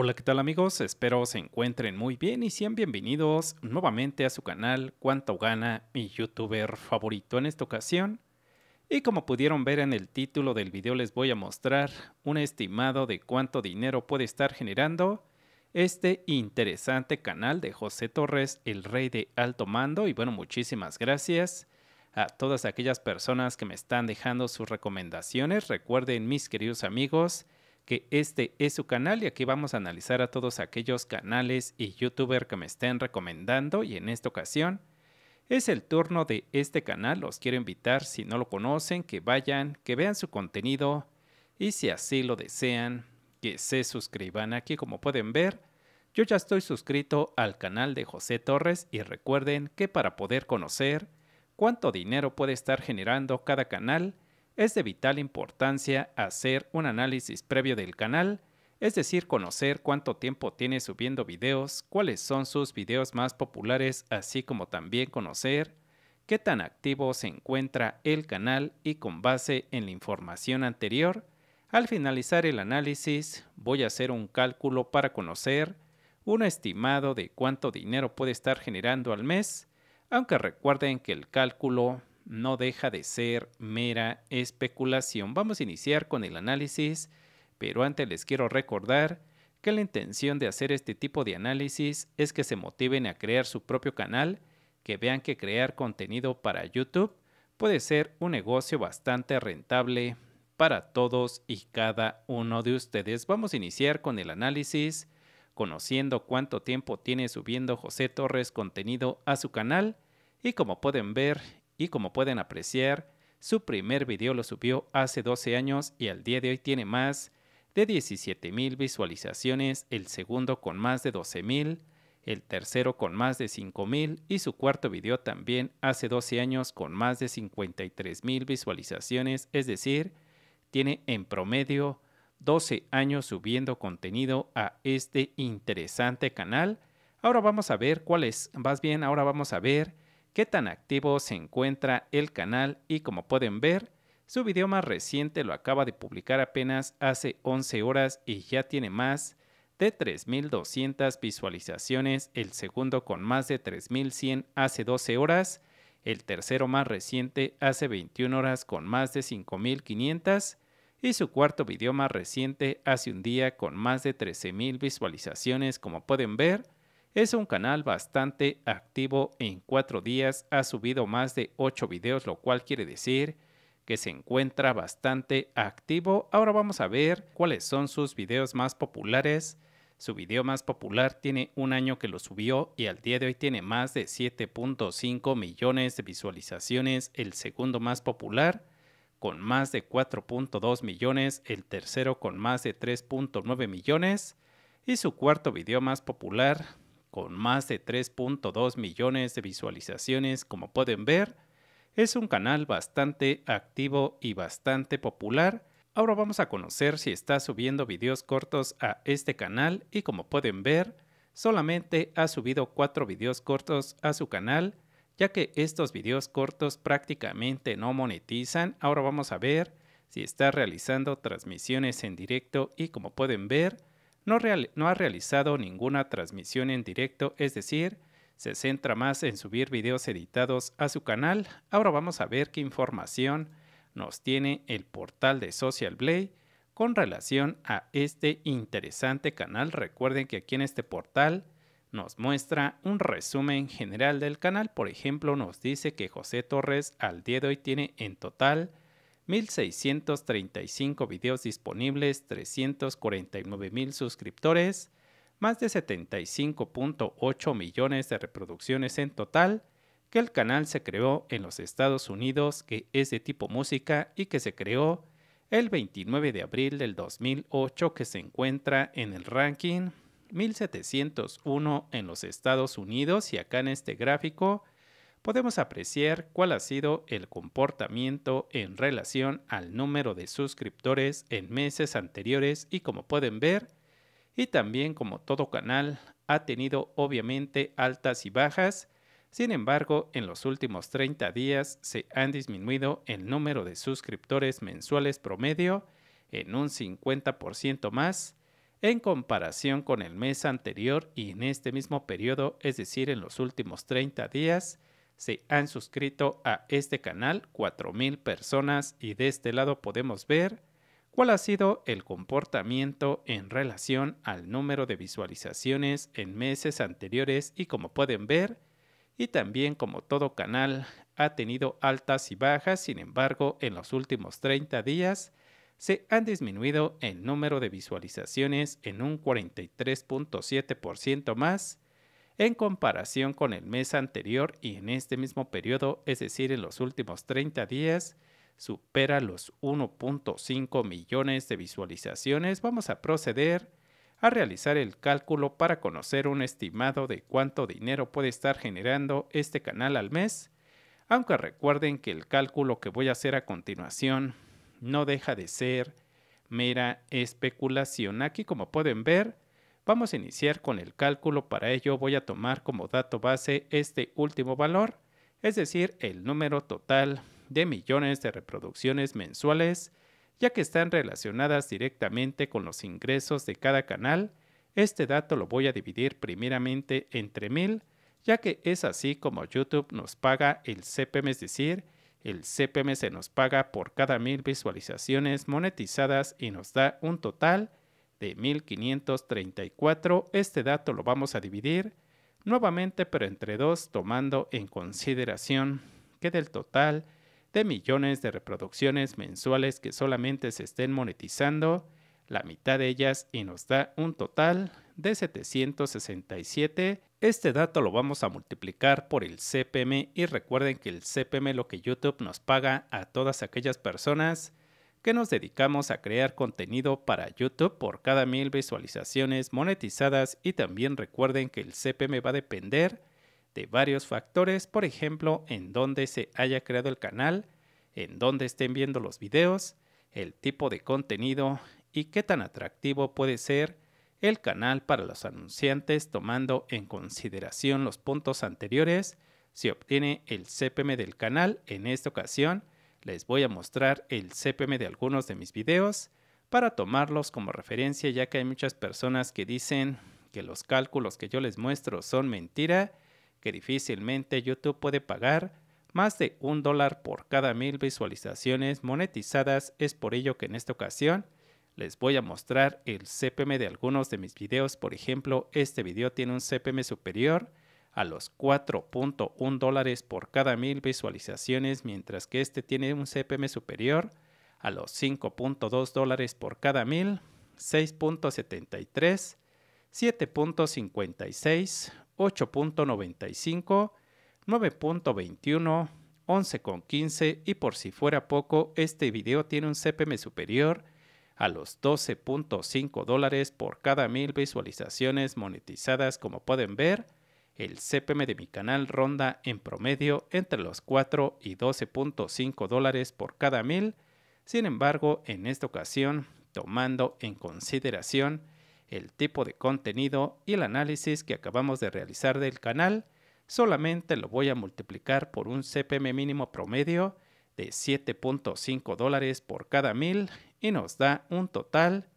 Hola, ¿qué tal amigos? Espero se encuentren muy bien y sean bienvenidos nuevamente a su canal Cuánto gana mi youtuber favorito en esta ocasión. Y como pudieron ver en el título del video les voy a mostrar un estimado de cuánto dinero puede estar generando este interesante canal de José Torres, el rey de alto mando. Y bueno, muchísimas gracias a todas aquellas personas que me están dejando sus recomendaciones. Recuerden mis queridos amigos, que este es su canal y aquí vamos a analizar a todos aquellos canales y youtuber que me estén recomendando y en esta ocasión es el turno de este canal, los quiero invitar si no lo conocen que vayan, que vean su contenido y si así lo desean que se suscriban aquí como pueden ver. Yo ya estoy suscrito al canal de José Torres y recuerden que para poder conocer cuánto dinero puede estar generando cada canal, es de vital importancia hacer un análisis previo del canal, es decir, conocer cuánto tiempo tiene subiendo videos, cuáles son sus videos más populares, así como también conocer qué tan activo se encuentra el canal y con base en la información anterior, al finalizar el análisis voy a hacer un cálculo para conocer un estimado de cuánto dinero puede estar generando al mes, aunque recuerden que el cálculo no deja de ser mera especulación. Vamos a iniciar con el análisis, pero antes les quiero recordar que la intención de hacer este tipo de análisis es que se motiven a crear su propio canal, que vean que crear contenido para YouTube puede ser un negocio bastante rentable para todos y cada uno de ustedes. Vamos a iniciar con el análisis, conociendo cuánto tiempo tiene subiendo José Torres contenido a su canal y como pueden ver y como pueden apreciar, su primer video lo subió hace 12 años y al día de hoy tiene más de mil visualizaciones, el segundo con más de mil, el tercero con más de 5.000 y su cuarto video también hace 12 años con más de mil visualizaciones, es decir, tiene en promedio 12 años subiendo contenido a este interesante canal. Ahora vamos a ver cuál es, más bien ahora vamos a ver qué tan activo se encuentra el canal y como pueden ver, su video más reciente lo acaba de publicar apenas hace 11 horas y ya tiene más de 3.200 visualizaciones, el segundo con más de 3.100 hace 12 horas, el tercero más reciente hace 21 horas con más de 5.500 y su cuarto video más reciente hace un día con más de 13.000 visualizaciones como pueden ver es un canal bastante activo en cuatro días, ha subido más de ocho videos, lo cual quiere decir que se encuentra bastante activo. Ahora vamos a ver cuáles son sus videos más populares. Su video más popular tiene un año que lo subió y al día de hoy tiene más de 7.5 millones de visualizaciones. El segundo más popular con más de 4.2 millones, el tercero con más de 3.9 millones y su cuarto video más popular con más de 3.2 millones de visualizaciones como pueden ver, es un canal bastante activo y bastante popular. Ahora vamos a conocer si está subiendo videos cortos a este canal y como pueden ver, solamente ha subido 4 videos cortos a su canal, ya que estos videos cortos prácticamente no monetizan. Ahora vamos a ver si está realizando transmisiones en directo y como pueden ver, no, ha realizado ninguna transmisión en directo, es decir, se centra más en subir videos editados a su canal. Ahora vamos a ver qué información nos tiene el portal de Social Blade con relación a este interesante canal. Recuerden que aquí en este portal nos muestra un resumen general del canal. Por ejemplo, nos dice que José Torres al día de hoy tiene en total 1.635 videos disponibles, mil suscriptores, más de 75.8 millones de reproducciones en total, que el canal se creó en los Estados Unidos, que es de tipo música y que se creó el 29 de abril del 2008, que se encuentra en el ranking 1701 en los Estados Unidos y acá en este gráfico podemos apreciar cuál ha sido el comportamiento en relación al número de suscriptores en meses anteriores y como pueden ver, y también como todo canal, ha tenido obviamente altas y bajas, sin embargo, en los últimos 30 días se han disminuido el número de suscriptores mensuales promedio en un 50% más en comparación con el mes anterior y en este mismo periodo, es decir, en los últimos 30 días, se han suscrito a este canal 4.000 personas y de este lado podemos ver cuál ha sido el comportamiento en relación al número de visualizaciones en meses anteriores y como pueden ver, y también como todo canal ha tenido altas y bajas, sin embargo, en los últimos 30 días se han disminuido el número de visualizaciones en un 43.7% más en comparación con el mes anterior y en este mismo periodo, es decir, en los últimos 30 días, supera los 1.5 millones de visualizaciones. Vamos a proceder a realizar el cálculo para conocer un estimado de cuánto dinero puede estar generando este canal al mes, aunque recuerden que el cálculo que voy a hacer a continuación no deja de ser mera especulación. Aquí como pueden ver, Vamos a iniciar con el cálculo, para ello voy a tomar como dato base este último valor, es decir, el número total de millones de reproducciones mensuales, ya que están relacionadas directamente con los ingresos de cada canal. Este dato lo voy a dividir primeramente entre mil, ya que es así como YouTube nos paga el CPM, es decir, el CPM se nos paga por cada mil visualizaciones monetizadas y nos da un total de 1534. Este dato lo vamos a dividir nuevamente, pero entre dos, tomando en consideración que del total de millones de reproducciones mensuales que solamente se estén monetizando, la mitad de ellas y nos da un total de 767. Este dato lo vamos a multiplicar por el CPM y recuerden que el CPM lo que YouTube nos paga a todas aquellas personas que nos dedicamos a crear contenido para YouTube por cada mil visualizaciones monetizadas y también recuerden que el CPM va a depender de varios factores, por ejemplo, en dónde se haya creado el canal, en dónde estén viendo los videos, el tipo de contenido y qué tan atractivo puede ser el canal para los anunciantes tomando en consideración los puntos anteriores, se obtiene el CPM del canal en esta ocasión les voy a mostrar el CPM de algunos de mis videos para tomarlos como referencia ya que hay muchas personas que dicen que los cálculos que yo les muestro son mentira, que difícilmente YouTube puede pagar más de un dólar por cada mil visualizaciones monetizadas, es por ello que en esta ocasión les voy a mostrar el CPM de algunos de mis videos, por ejemplo este video tiene un CPM superior a los 4.1 dólares por cada mil visualizaciones, mientras que este tiene un CPM superior a los 5.2 dólares por cada mil, 6.73, 7.56, 8.95, 9.21, 11.15 y por si fuera poco, este video tiene un CPM superior a los 12.5 dólares por cada mil visualizaciones monetizadas como pueden ver el CPM de mi canal ronda en promedio entre los 4 y 12.5 dólares por cada mil. Sin embargo, en esta ocasión, tomando en consideración el tipo de contenido y el análisis que acabamos de realizar del canal, solamente lo voy a multiplicar por un CPM mínimo promedio de 7.5 dólares por cada mil y nos da un total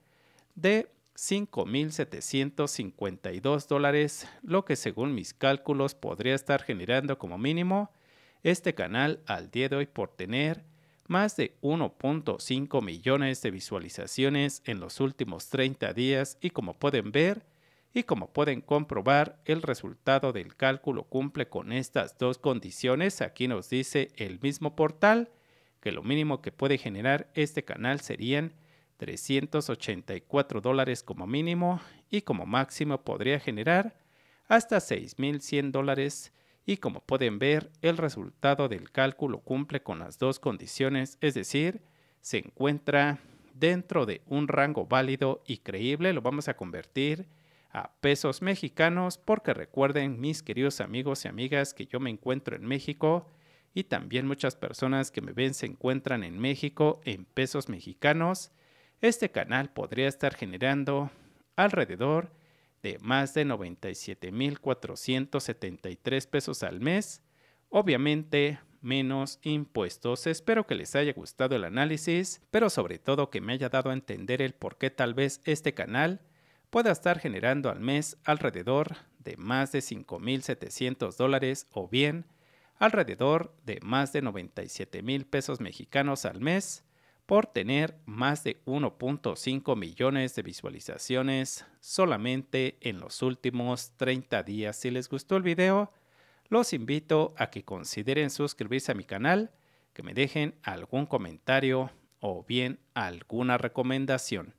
de 5.752 dólares, lo que según mis cálculos podría estar generando como mínimo este canal al día de hoy por tener más de 1.5 millones de visualizaciones en los últimos 30 días y como pueden ver y como pueden comprobar el resultado del cálculo cumple con estas dos condiciones. Aquí nos dice el mismo portal que lo mínimo que puede generar este canal serían 384 dólares como mínimo y como máximo podría generar hasta 6.100 dólares y como pueden ver el resultado del cálculo cumple con las dos condiciones, es decir, se encuentra dentro de un rango válido y creíble, lo vamos a convertir a pesos mexicanos porque recuerden mis queridos amigos y amigas que yo me encuentro en México y también muchas personas que me ven se encuentran en México en pesos mexicanos este canal podría estar generando alrededor de más de 97.473 pesos al mes, obviamente menos impuestos. Espero que les haya gustado el análisis, pero sobre todo que me haya dado a entender el por qué tal vez este canal pueda estar generando al mes alrededor de más de 5.700 dólares o bien alrededor de más de 97 mil pesos mexicanos al mes por tener más de 1.5 millones de visualizaciones solamente en los últimos 30 días. Si les gustó el video, los invito a que consideren suscribirse a mi canal, que me dejen algún comentario o bien alguna recomendación.